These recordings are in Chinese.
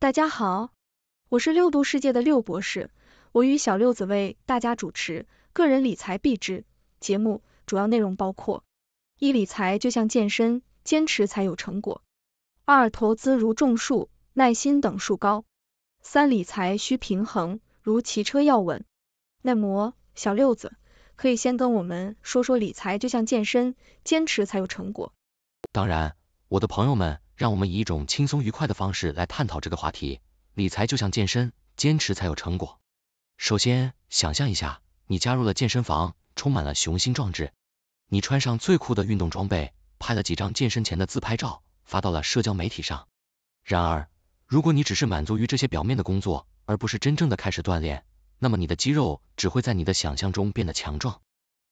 大家好，我是六度世界的六博士，我与小六子为大家主持《个人理财必知》节目，主要内容包括：一、理财就像健身，坚持才有成果；二、投资如种树，耐心等树高；三、理财需平衡，如骑车要稳耐磨。小六子，可以先跟我们说说理财就像健身，坚持才有成果。当然，我的朋友们。让我们以一种轻松愉快的方式来探讨这个话题。理财就像健身，坚持才有成果。首先，想象一下，你加入了健身房，充满了雄心壮志，你穿上最酷的运动装备，拍了几张健身前的自拍照，发到了社交媒体上。然而，如果你只是满足于这些表面的工作，而不是真正的开始锻炼，那么你的肌肉只会在你的想象中变得强壮。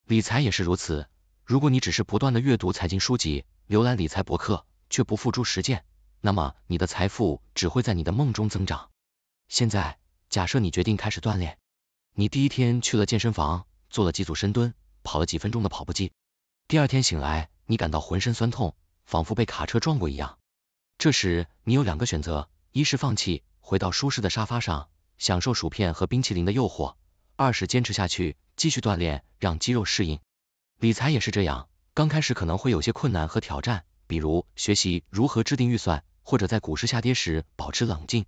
理财也是如此，如果你只是不断的阅读财经书籍，浏览理财博客，却不付诸实践，那么你的财富只会在你的梦中增长。现在，假设你决定开始锻炼，你第一天去了健身房，做了几组深蹲，跑了几分钟的跑步机。第二天醒来，你感到浑身酸痛，仿佛被卡车撞过一样。这时，你有两个选择：一是放弃，回到舒适的沙发上，享受薯片和冰淇淋的诱惑；二是坚持下去，继续锻炼，让肌肉适应。理财也是这样，刚开始可能会有些困难和挑战。比如学习如何制定预算，或者在股市下跌时保持冷静。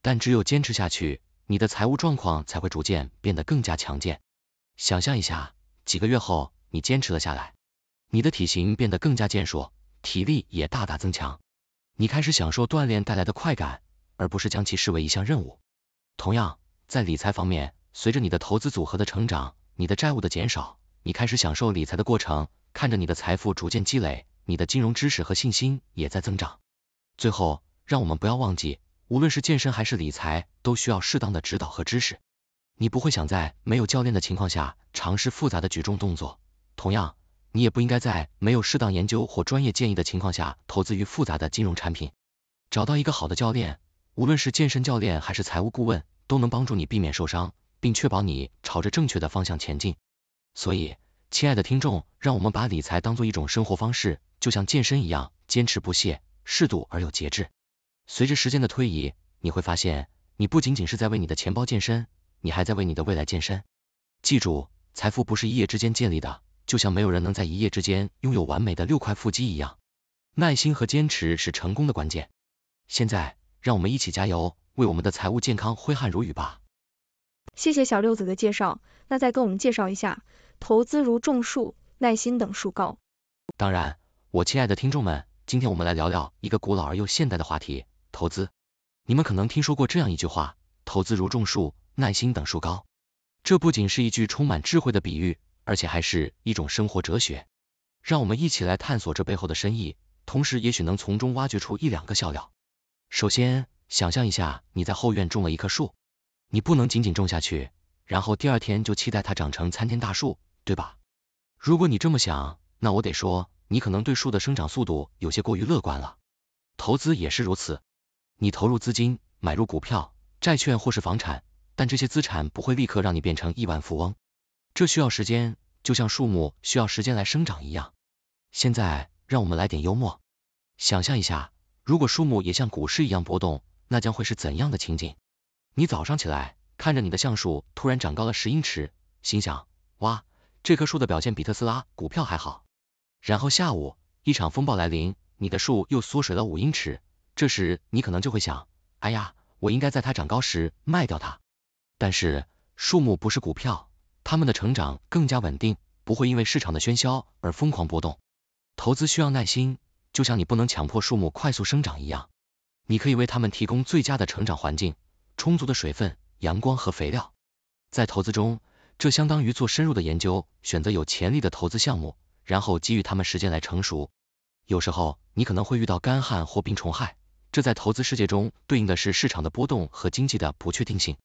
但只有坚持下去，你的财务状况才会逐渐变得更加强健。想象一下，几个月后你坚持了下来，你的体型变得更加健硕，体力也大大增强。你开始享受锻炼带来的快感，而不是将其视为一项任务。同样，在理财方面，随着你的投资组合的成长，你的债务的减少，你开始享受理财的过程，看着你的财富逐渐积累。你的金融知识和信心也在增长。最后，让我们不要忘记，无论是健身还是理财，都需要适当的指导和知识。你不会想在没有教练的情况下尝试复杂的举重动作，同样，你也不应该在没有适当研究或专业建议的情况下投资于复杂的金融产品。找到一个好的教练，无论是健身教练还是财务顾问，都能帮助你避免受伤，并确保你朝着正确的方向前进。所以，亲爱的听众，让我们把理财当做一种生活方式，就像健身一样，坚持不懈，适度而有节制。随着时间的推移，你会发现，你不仅仅是在为你的钱包健身，你还在为你的未来健身。记住，财富不是一夜之间建立的，就像没有人能在一夜之间拥有完美的六块腹肌一样。耐心和坚持是成功的关键。现在，让我们一起加油，为我们的财务健康挥汗如雨吧。谢谢小六子的介绍，那再跟我们介绍一下。投资如种树，耐心等树高。当然，我亲爱的听众们，今天我们来聊聊一个古老而又现代的话题——投资。你们可能听说过这样一句话：投资如种树，耐心等树高。这不仅是一句充满智慧的比喻，而且还是一种生活哲学。让我们一起来探索这背后的深意，同时也许能从中挖掘出一两个笑料。首先，想象一下你在后院种了一棵树，你不能仅仅种下去。然后第二天就期待它长成参天大树，对吧？如果你这么想，那我得说，你可能对树的生长速度有些过于乐观了。投资也是如此，你投入资金买入股票、债券或是房产，但这些资产不会立刻让你变成亿万富翁，这需要时间，就像树木需要时间来生长一样。现在让我们来点幽默，想象一下，如果树木也像股市一样波动，那将会是怎样的情景？你早上起来。看着你的橡树突然长高了十英尺，心想哇，这棵树的表现比特斯拉股票还好。然后下午一场风暴来临，你的树又缩水了五英尺。这时你可能就会想，哎呀，我应该在它长高时卖掉它。但是树木不是股票，它们的成长更加稳定，不会因为市场的喧嚣而疯狂波动。投资需要耐心，就像你不能强迫树木快速生长一样，你可以为它们提供最佳的成长环境，充足的水分。阳光和肥料，在投资中，这相当于做深入的研究，选择有潜力的投资项目，然后给予他们时间来成熟。有时候你可能会遇到干旱或病虫害，这在投资世界中对应的是市场的波动和经济的不确定性。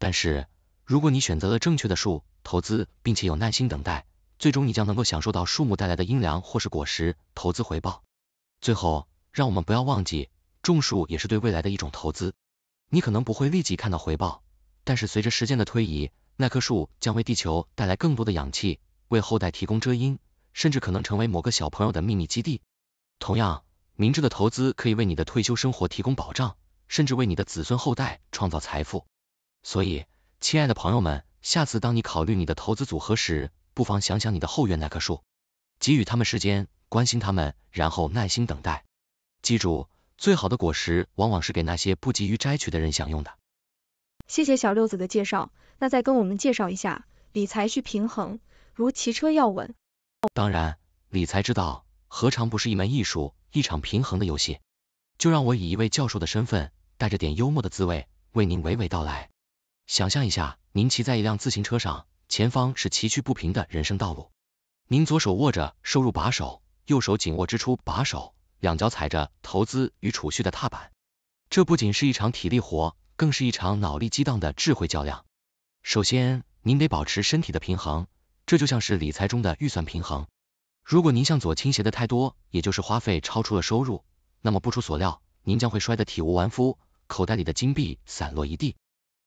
但是如果你选择了正确的树投资，并且有耐心等待，最终你将能够享受到树木带来的阴凉或是果实投资回报。最后，让我们不要忘记，种树也是对未来的一种投资。你可能不会立即看到回报。但是随着时间的推移，那棵树将为地球带来更多的氧气，为后代提供遮阴，甚至可能成为某个小朋友的秘密基地。同样，明智的投资可以为你的退休生活提供保障，甚至为你的子孙后代创造财富。所以，亲爱的朋友们，下次当你考虑你的投资组合时，不妨想想你的后院那棵树，给予他们时间，关心他们，然后耐心等待。记住，最好的果实往往是给那些不急于摘取的人享用的。谢谢小六子的介绍，那再跟我们介绍一下，理财需平衡，如骑车要稳。当然，理财之道何尝不是一门艺术，一场平衡的游戏？就让我以一位教授的身份，带着点幽默的滋味，为您娓娓道来。想象一下，您骑在一辆自行车上，前方是崎岖不平的人生道路，您左手握着收入把手，右手紧握支出把手，两脚踩着投资与储蓄的踏板，这不仅是一场体力活。更是一场脑力激荡的智慧较量。首先，您得保持身体的平衡，这就像是理财中的预算平衡。如果您向左倾斜的太多，也就是花费超出了收入，那么不出所料，您将会摔得体无完肤，口袋里的金币散落一地。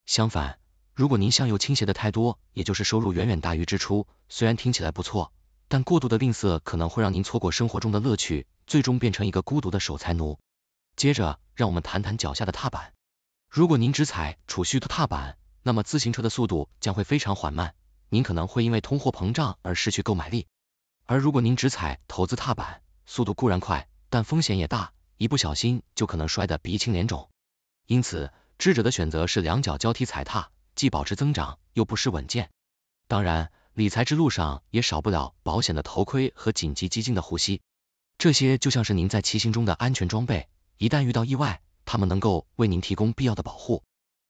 相反，如果您向右倾斜的太多，也就是收入远远大于支出，虽然听起来不错，但过度的吝啬可能会让您错过生活中的乐趣，最终变成一个孤独的守财奴。接着，让我们谈谈脚下的踏板。如果您只踩储蓄的踏板，那么自行车的速度将会非常缓慢，您可能会因为通货膨胀而失去购买力。而如果您只踩投资踏板，速度固然快，但风险也大，一不小心就可能摔得鼻青脸肿。因此，智者的选择是两脚交替踩踏，既保持增长，又不失稳健。当然，理财之路上也少不了保险的头盔和紧急基金的护膝，这些就像是您在骑行中的安全装备，一旦遇到意外。他们能够为您提供必要的保护。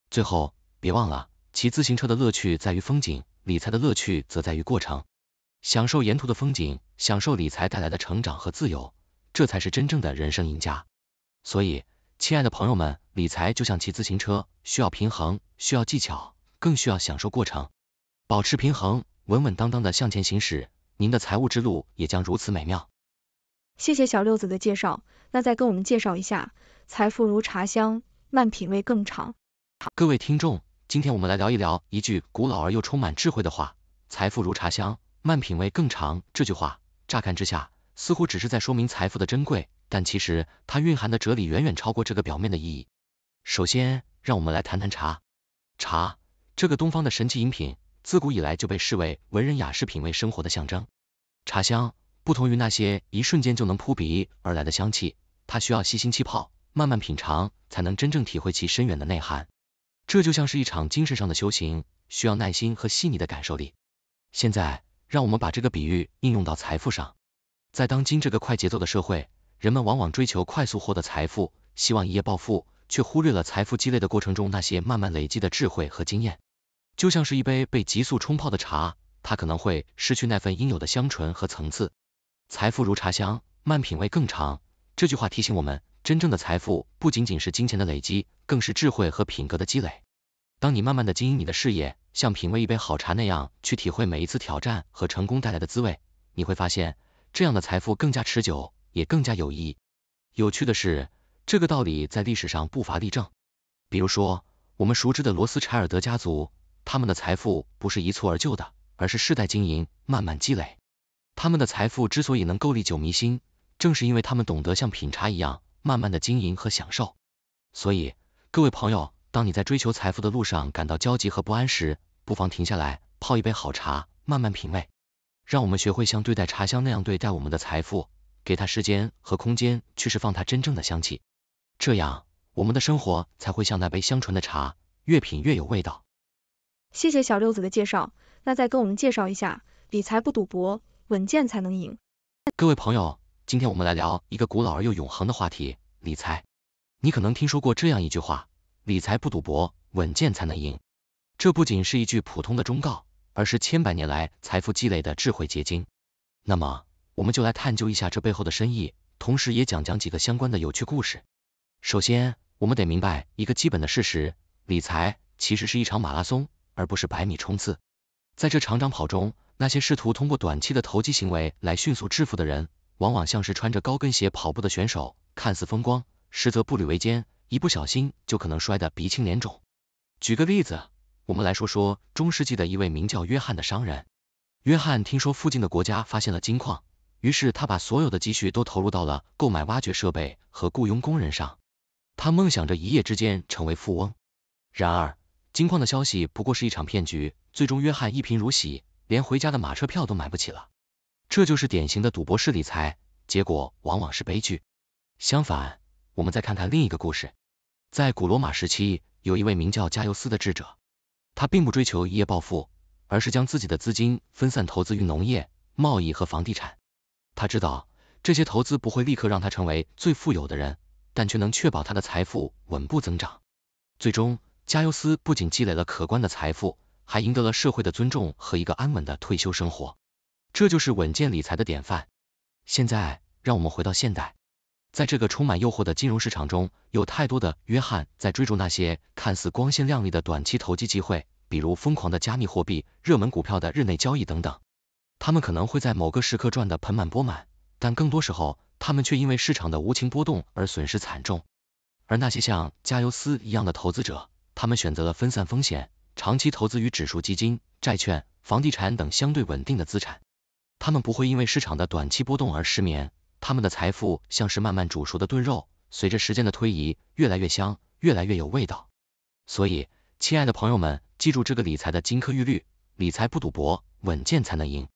最后，别忘了，骑自行车的乐趣在于风景，理财的乐趣则在于过程。享受沿途的风景，享受理财带来的成长和自由，这才是真正的人生赢家。所以，亲爱的朋友们，理财就像骑自行车，需要平衡，需要技巧，更需要享受过程。保持平衡，稳稳当当的向前行驶，您的财务之路也将如此美妙。谢谢小六子的介绍，那再跟我们介绍一下，财富如茶香，慢品味更长。各位听众，今天我们来聊一聊一句古老而又充满智慧的话，财富如茶香，慢品味更长。这句话乍看之下，似乎只是在说明财富的珍贵，但其实它蕴含的哲理远远超过这个表面的意义。首先，让我们来谈谈茶。茶，这个东方的神奇饮品，自古以来就被视为文人雅士品味生活的象征。茶香。不同于那些一瞬间就能扑鼻而来的香气，它需要细心气泡，慢慢品尝，才能真正体会其深远的内涵。这就像是一场精神上的修行，需要耐心和细腻的感受力。现在，让我们把这个比喻应用到财富上。在当今这个快节奏的社会，人们往往追求快速获得财富，希望一夜暴富，却忽略了财富积累的过程中那些慢慢累积的智慧和经验。就像是一杯被急速冲泡的茶，它可能会失去那份应有的香醇和层次。财富如茶香，慢品味更长。这句话提醒我们，真正的财富不仅仅是金钱的累积，更是智慧和品格的积累。当你慢慢的经营你的事业，像品味一杯好茶那样去体会每一次挑战和成功带来的滋味，你会发现，这样的财富更加持久，也更加有意义。有趣的是，这个道理在历史上不乏例证。比如说，我们熟知的罗斯柴尔德家族，他们的财富不是一蹴而就的，而是世代经营，慢慢积累。他们的财富之所以能够历久弥新，正是因为他们懂得像品茶一样，慢慢的经营和享受。所以，各位朋友，当你在追求财富的路上感到焦急和不安时，不妨停下来泡一杯好茶，慢慢品味。让我们学会像对待茶香那样对待我们的财富，给它时间和空间去释放它真正的香气。这样，我们的生活才会像那杯香醇的茶，越品越有味道。谢谢小六子的介绍，那再跟我们介绍一下，理财不赌博。稳健才能赢。各位朋友，今天我们来聊一个古老而又永恒的话题——理财。你可能听说过这样一句话：理财不赌博，稳健才能赢。这不仅是一句普通的忠告，而是千百年来财富积累的智慧结晶。那么，我们就来探究一下这背后的深意，同时也讲讲几个相关的有趣故事。首先，我们得明白一个基本的事实：理财其实是一场马拉松，而不是百米冲刺。在这长跑中，那些试图通过短期的投机行为来迅速致富的人，往往像是穿着高跟鞋跑步的选手，看似风光，实则步履维艰，一不小心就可能摔得鼻青脸肿。举个例子，我们来说说中世纪的一位名叫约翰的商人。约翰听说附近的国家发现了金矿，于是他把所有的积蓄都投入到了购买挖掘设备和雇佣工人上。他梦想着一夜之间成为富翁，然而，金矿的消息不过是一场骗局，最终约翰一贫如洗，连回家的马车票都买不起了。这就是典型的赌博式理财，结果往往是悲剧。相反，我们再看看另一个故事。在古罗马时期，有一位名叫加尤斯的智者，他并不追求一夜暴富，而是将自己的资金分散投资于农业、贸易和房地产。他知道这些投资不会立刻让他成为最富有的人，但却能确保他的财富稳步增长。最终。加尤斯不仅积累了可观的财富，还赢得了社会的尊重和一个安稳的退休生活，这就是稳健理财的典范。现在，让我们回到现代，在这个充满诱惑的金融市场中，有太多的约翰在追逐那些看似光鲜亮丽的短期投机机会，比如疯狂的加密货币、热门股票的日内交易等等。他们可能会在某个时刻赚得盆满钵满，但更多时候，他们却因为市场的无情波动而损失惨重。而那些像加尤斯一样的投资者，他们选择了分散风险，长期投资于指数基金、债券、房地产等相对稳定的资产。他们不会因为市场的短期波动而失眠。他们的财富像是慢慢煮熟的炖肉，随着时间的推移，越来越香，越来越有味道。所以，亲爱的朋友们，记住这个理财的金科玉律：理财不赌博，稳健才能赢。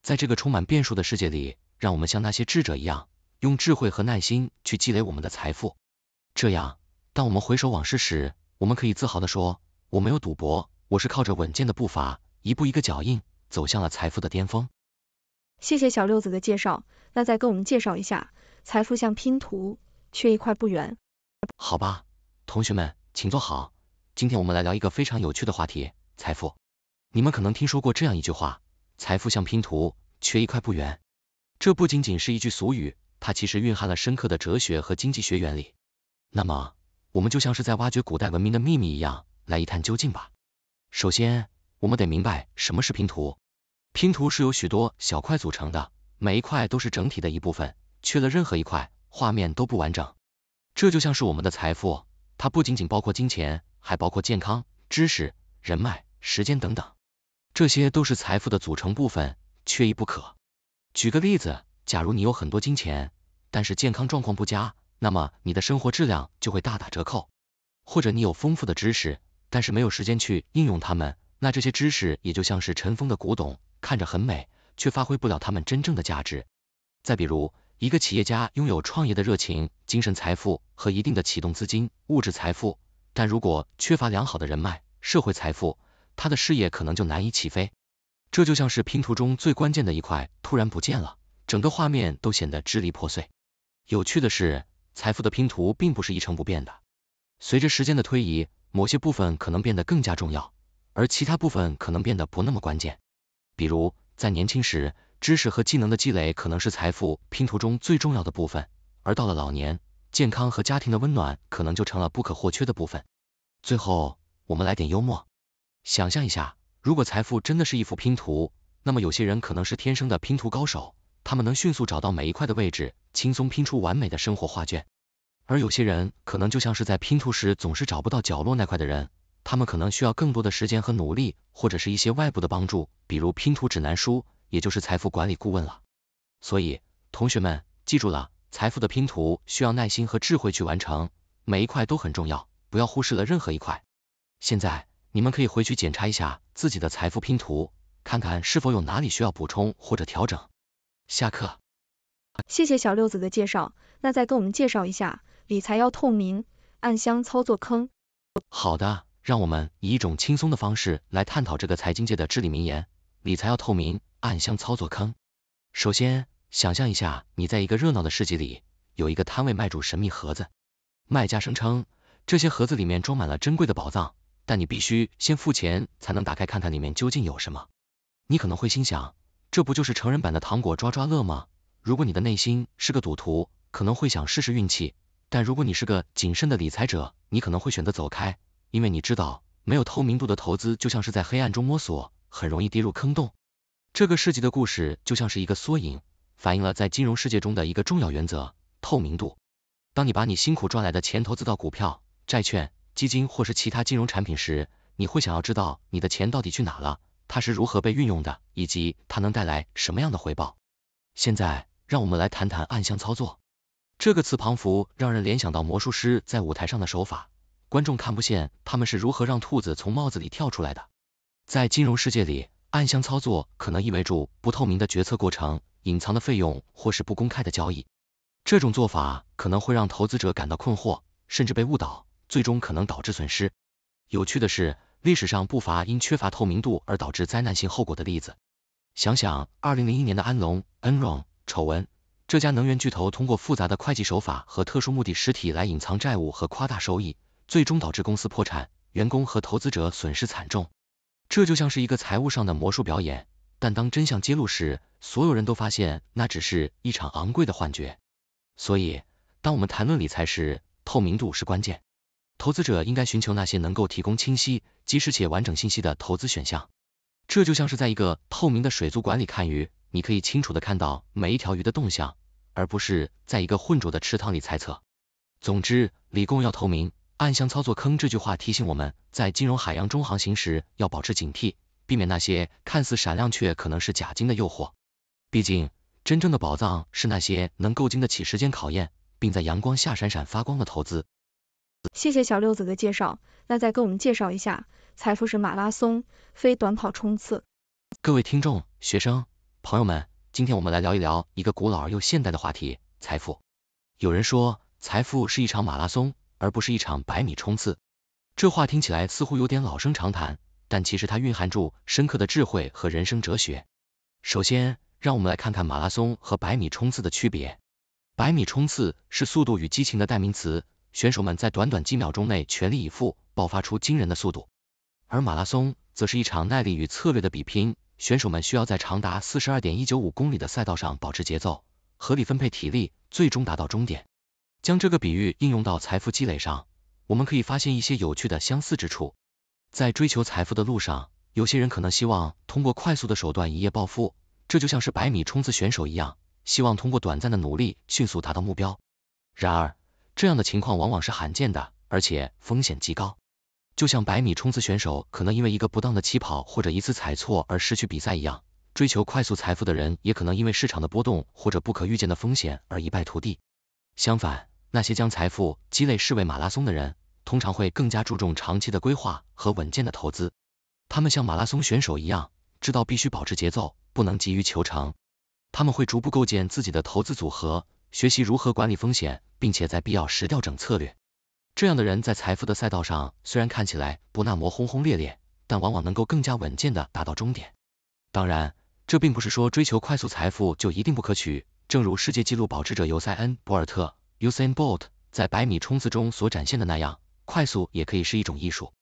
在这个充满变数的世界里，让我们像那些智者一样，用智慧和耐心去积累我们的财富。这样，当我们回首往事时，我们可以自豪的说，我没有赌博，我是靠着稳健的步伐，一步一个脚印，走向了财富的巅峰。谢谢小六子的介绍，那再跟我们介绍一下，财富像拼图，缺一块不圆。好吧，同学们请坐好，今天我们来聊一个非常有趣的话题，财富。你们可能听说过这样一句话，财富像拼图，缺一块不圆。这不仅仅是一句俗语，它其实蕴含了深刻的哲学和经济学原理。那么，我们就像是在挖掘古代文明的秘密一样，来一探究竟吧。首先，我们得明白什么是拼图。拼图是由许多小块组成的，每一块都是整体的一部分，缺了任何一块，画面都不完整。这就像是我们的财富，它不仅仅包括金钱，还包括健康、知识、人脉、时间等等，这些都是财富的组成部分，缺一不可。举个例子，假如你有很多金钱，但是健康状况不佳。那么你的生活质量就会大打折扣，或者你有丰富的知识，但是没有时间去应用它们，那这些知识也就像是尘封的古董，看着很美，却发挥不了它们真正的价值。再比如，一个企业家拥有创业的热情、精神财富和一定的启动资金、物质财富，但如果缺乏良好的人脉、社会财富，他的事业可能就难以起飞。这就像是拼图中最关键的一块突然不见了，整个画面都显得支离破碎。有趣的是。财富的拼图并不是一成不变的，随着时间的推移，某些部分可能变得更加重要，而其他部分可能变得不那么关键。比如，在年轻时，知识和技能的积累可能是财富拼图中最重要的部分，而到了老年，健康和家庭的温暖可能就成了不可或缺的部分。最后，我们来点幽默，想象一下，如果财富真的是一幅拼图，那么有些人可能是天生的拼图高手。他们能迅速找到每一块的位置，轻松拼出完美的生活画卷。而有些人可能就像是在拼图时总是找不到角落那块的人，他们可能需要更多的时间和努力，或者是一些外部的帮助，比如拼图指南书，也就是财富管理顾问了。所以，同学们，记住了，财富的拼图需要耐心和智慧去完成，每一块都很重要，不要忽视了任何一块。现在，你们可以回去检查一下自己的财富拼图，看看是否有哪里需要补充或者调整。下课，谢谢小六子的介绍，那再跟我们介绍一下，理财要透明，暗箱操作坑。好的，让我们以一种轻松的方式来探讨这个财经界的至理名言，理财要透明，暗箱操作坑。首先，想象一下，你在一个热闹的市集里，有一个摊位卖主神秘盒子，卖家声称这些盒子里面装满了珍贵的宝藏，但你必须先付钱才能打开看看里面究竟有什么。你可能会心想。这不就是成人版的糖果抓抓乐吗？如果你的内心是个赌徒，可能会想试试运气；但如果你是个谨慎的理财者，你可能会选择走开，因为你知道没有透明度的投资就像是在黑暗中摸索，很容易跌入坑洞。这个世纪的故事就像是一个缩影，反映了在金融世界中的一个重要原则——透明度。当你把你辛苦赚来的钱投资到股票、债券、基金或是其他金融产品时，你会想要知道你的钱到底去哪了。它是如何被运用的，以及它能带来什么样的回报？现在，让我们来谈谈暗箱操作。这个词旁符让人联想到魔术师在舞台上的手法，观众看不见他们是如何让兔子从帽子里跳出来的。在金融世界里，暗箱操作可能意味着不透明的决策过程、隐藏的费用或是不公开的交易。这种做法可能会让投资者感到困惑，甚至被误导，最终可能导致损失。有趣的是，历史上不乏因缺乏透明度而导致灾难性后果的例子。想想二零零一年的安龙 Enron 丑闻，这家能源巨头通过复杂的会计手法和特殊目的实体来隐藏债务和夸大收益，最终导致公司破产，员工和投资者损失惨重。这就像是一个财务上的魔术表演，但当真相揭露时，所有人都发现那只是一场昂贵的幻觉。所以，当我们谈论理财时，透明度是关键。投资者应该寻求那些能够提供清晰。及时且完整信息的投资选项，这就像是在一个透明的水族馆里看鱼，你可以清楚的看到每一条鱼的动向，而不是在一个浑浊的池塘里猜测。总之，理工要透明，暗箱操作坑这句话提醒我们在金融海洋中航行时要保持警惕，避免那些看似闪亮却可能是假金的诱惑。毕竟，真正的宝藏是那些能够经得起时间考验，并在阳光下闪闪发光的投资。谢谢小六子的介绍，那再跟我们介绍一下，财富是马拉松，非短跑冲刺。各位听众、学生、朋友们，今天我们来聊一聊一个古老而又现代的话题——财富。有人说，财富是一场马拉松，而不是一场百米冲刺。这话听起来似乎有点老生常谈，但其实它蕴含住深刻的智慧和人生哲学。首先，让我们来看看马拉松和百米冲刺的区别。百米冲刺是速度与激情的代名词。选手们在短短几秒钟内全力以赴，爆发出惊人的速度。而马拉松则是一场耐力与策略的比拼，选手们需要在长达四十二点一九五公里的赛道上保持节奏，合理分配体力，最终达到终点。将这个比喻应用到财富积累上，我们可以发现一些有趣的相似之处。在追求财富的路上，有些人可能希望通过快速的手段一夜暴富，这就像是百米冲刺选手一样，希望通过短暂的努力迅速达到目标。然而，这样的情况往往是罕见的，而且风险极高。就像百米冲刺选手可能因为一个不当的起跑或者一次踩错而失去比赛一样，追求快速财富的人也可能因为市场的波动或者不可预见的风险而一败涂地。相反，那些将财富积累视为马拉松的人，通常会更加注重长期的规划和稳健的投资。他们像马拉松选手一样，知道必须保持节奏，不能急于求成。他们会逐步构建自己的投资组合。学习如何管理风险，并且在必要时调整策略。这样的人在财富的赛道上虽然看起来不那么轰轰烈烈，但往往能够更加稳健地达到终点。当然，这并不是说追求快速财富就一定不可取。正如世界纪录保持者尤塞恩·博尔特 （Usain Bolt） 在百米冲刺中所展现的那样，快速也可以是一种艺术。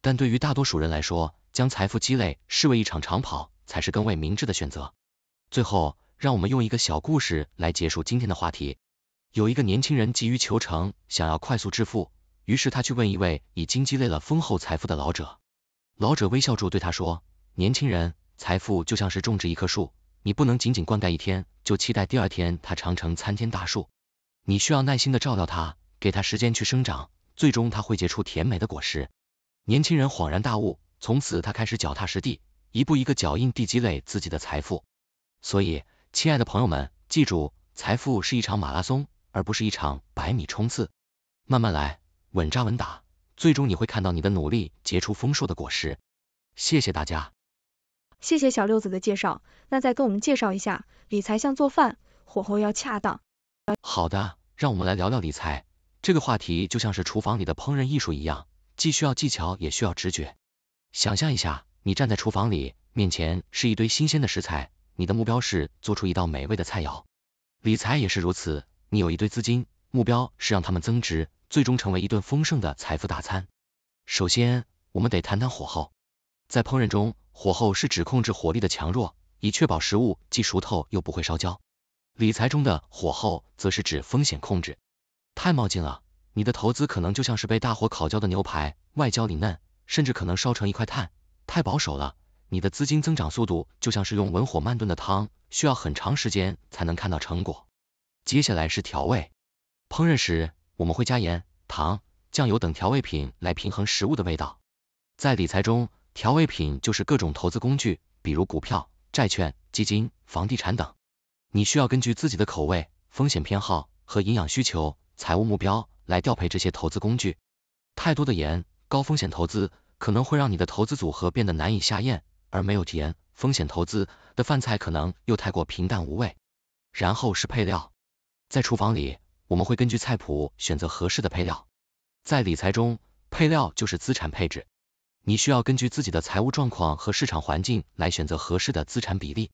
但对于大多数人来说，将财富积累视为一场长跑，才是更为明智的选择。最后。让我们用一个小故事来结束今天的话题。有一个年轻人急于求成，想要快速致富，于是他去问一位已经积累了丰厚财富的老者。老者微笑住对他说：“年轻人，财富就像是种植一棵树，你不能仅仅灌溉一天，就期待第二天它长成参天大树。你需要耐心的照料它，给它时间去生长，最终它会结出甜美的果实。”年轻人恍然大悟，从此他开始脚踏实地，一步一个脚印地积累自己的财富。所以。亲爱的朋友们，记住，财富是一场马拉松，而不是一场百米冲刺。慢慢来，稳扎稳打，最终你会看到你的努力结出丰硕的果实。谢谢大家。谢谢小六子的介绍，那再跟我们介绍一下，理财像做饭，火候要恰当。好的，让我们来聊聊理财。这个话题就像是厨房里的烹饪艺术一样，既需要技巧，也需要直觉。想象一下，你站在厨房里，面前是一堆新鲜的食材。你的目标是做出一道美味的菜肴，理财也是如此。你有一堆资金，目标是让它们增值，最终成为一顿丰盛的财富大餐。首先，我们得谈谈火候。在烹饪中，火候是指控制火力的强弱，以确保食物既熟透又不会烧焦。理财中的火候，则是指风险控制。太冒进了，你的投资可能就像是被大火烤焦的牛排，外焦里嫩，甚至可能烧成一块炭；太保守了。你的资金增长速度就像是用文火慢炖的汤，需要很长时间才能看到成果。接下来是调味。烹饪时，我们会加盐、糖、酱油等调味品来平衡食物的味道。在理财中，调味品就是各种投资工具，比如股票、债券、基金、房地产等。你需要根据自己的口味、风险偏好和营养需求、财务目标来调配这些投资工具。太多的盐、高风险投资可能会让你的投资组合变得难以下咽。而没有甜，风险投资的饭菜可能又太过平淡无味。然后是配料，在厨房里，我们会根据菜谱选择合适的配料。在理财中，配料就是资产配置，你需要根据自己的财务状况和市场环境来选择合适的资产比例。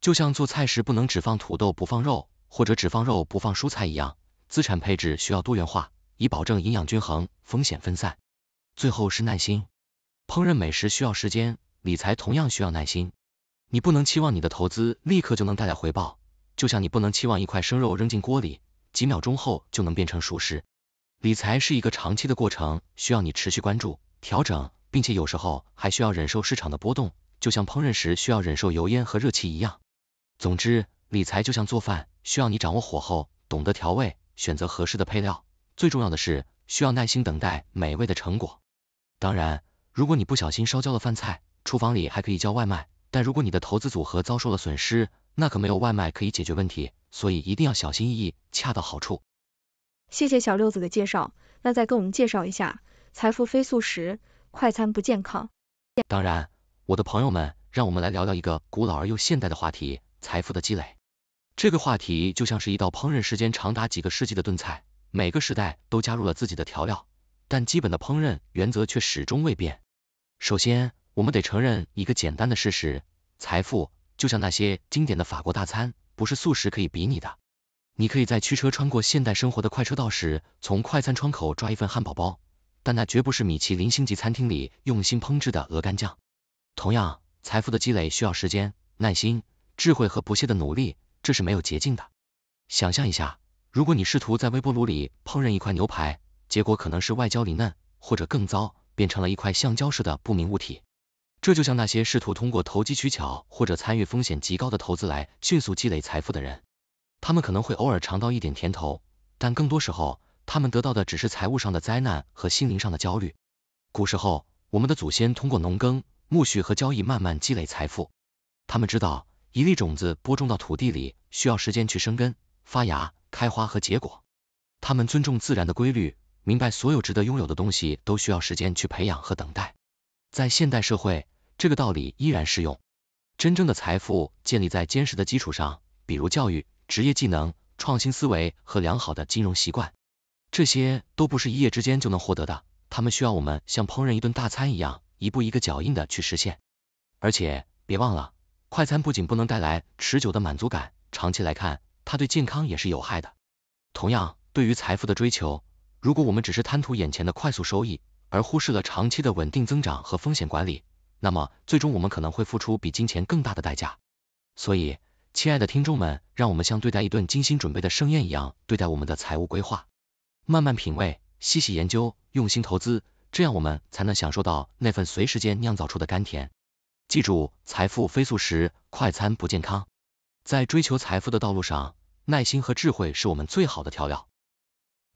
就像做菜时不能只放土豆不放肉，或者只放肉不放蔬菜一样，资产配置需要多元化，以保证营养均衡、风险分散。最后是耐心，烹饪美食需要时间。理财同样需要耐心，你不能期望你的投资立刻就能带来回报，就像你不能期望一块生肉扔进锅里，几秒钟后就能变成熟食。理财是一个长期的过程，需要你持续关注、调整，并且有时候还需要忍受市场的波动，就像烹饪时需要忍受油烟和热气一样。总之，理财就像做饭，需要你掌握火候，懂得调味，选择合适的配料，最重要的是需要耐心等待美味的成果。当然，如果你不小心烧焦了饭菜，厨房里还可以叫外卖，但如果你的投资组合遭受了损失，那可没有外卖可以解决问题，所以一定要小心翼翼，恰到好处。谢谢小六子的介绍，那再跟我们介绍一下，财富飞速时，快餐不健康。当然，我的朋友们，让我们来聊聊一个古老而又现代的话题——财富的积累。这个话题就像是一道烹饪时间长达几个世纪的炖菜，每个时代都加入了自己的调料，但基本的烹饪原则却始终未变。首先，我们得承认一个简单的事实：财富就像那些经典的法国大餐，不是素食可以比拟的。你可以在驱车穿过现代生活的快车道时，从快餐窗口抓一份汉堡包，但那绝不是米其林星级餐厅里用心烹制的鹅肝酱。同样，财富的积累需要时间、耐心、智慧和不懈的努力，这是没有捷径的。想象一下，如果你试图在微波炉里烹饪一块牛排，结果可能是外焦里嫩，或者更糟，变成了一块橡胶似的不明物体。这就像那些试图通过投机取巧或者参与风险极高的投资来迅速积累财富的人，他们可能会偶尔尝到一点甜头，但更多时候，他们得到的只是财务上的灾难和心灵上的焦虑。古时候，我们的祖先通过农耕、牧畜和交易慢慢积累财富。他们知道，一粒种子播种到土地里，需要时间去生根、发芽、开花和结果。他们尊重自然的规律，明白所有值得拥有的东西都需要时间去培养和等待。在现代社会，这个道理依然适用。真正的财富建立在坚实的基础上，比如教育、职业技能、创新思维和良好的金融习惯，这些都不是一夜之间就能获得的。他们需要我们像烹饪一顿大餐一样，一步一个脚印的去实现。而且，别忘了，快餐不仅不能带来持久的满足感，长期来看，它对健康也是有害的。同样，对于财富的追求，如果我们只是贪图眼前的快速收益，而忽视了长期的稳定增长和风险管理，那么，最终我们可能会付出比金钱更大的代价。所以，亲爱的听众们，让我们像对待一顿精心准备的盛宴一样对待我们的财务规划，慢慢品味，细细研究，用心投资，这样我们才能享受到那份随时间酿造出的甘甜。记住，财富非速食，快餐不健康。在追求财富的道路上，耐心和智慧是我们最好的调料。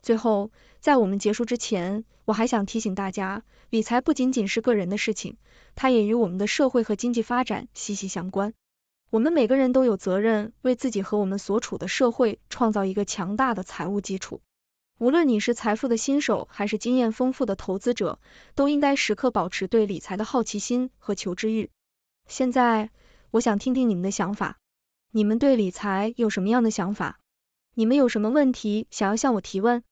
最后，在我们结束之前，我还想提醒大家，理财不仅仅是个人的事情，它也与我们的社会和经济发展息息相关。我们每个人都有责任为自己和我们所处的社会创造一个强大的财务基础。无论你是财富的新手还是经验丰富的投资者，都应该时刻保持对理财的好奇心和求知欲。现在，我想听听你们的想法，你们对理财有什么样的想法？你们有什么问题想要向我提问？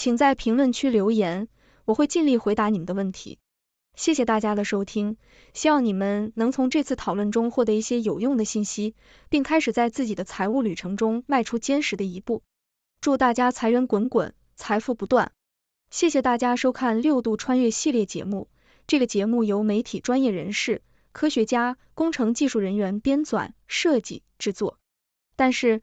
请在评论区留言，我会尽力回答你们的问题。谢谢大家的收听，希望你们能从这次讨论中获得一些有用的信息，并开始在自己的财务旅程中迈出坚实的一步。祝大家财源滚滚，财富不断！谢谢大家收看《六度穿越》系列节目。这个节目由媒体专业人士、科学家、工程技术人员编纂、设计、制作。但是